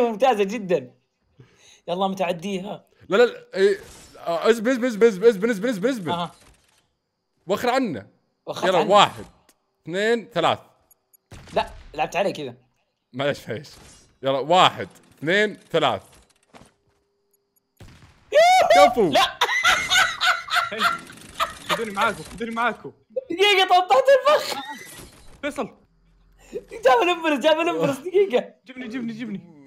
ممتازه جدا يلا متعديها لا لا لا إيه، آه، اسب اسب اسب اسب اسب اسب اسب اسب اها وخر عنا وخرت يلا عنك. واحد اثنين ثلاث لا لعبت علي كذا معلش معلش يلا واحد اثنين ثلاث كفو لا خذوني معاكم خذوني معاكم دقيقه طبطحت الفخ فيصل جاب الامبرس جاب الامبرس دقيقه جبني جبني جبني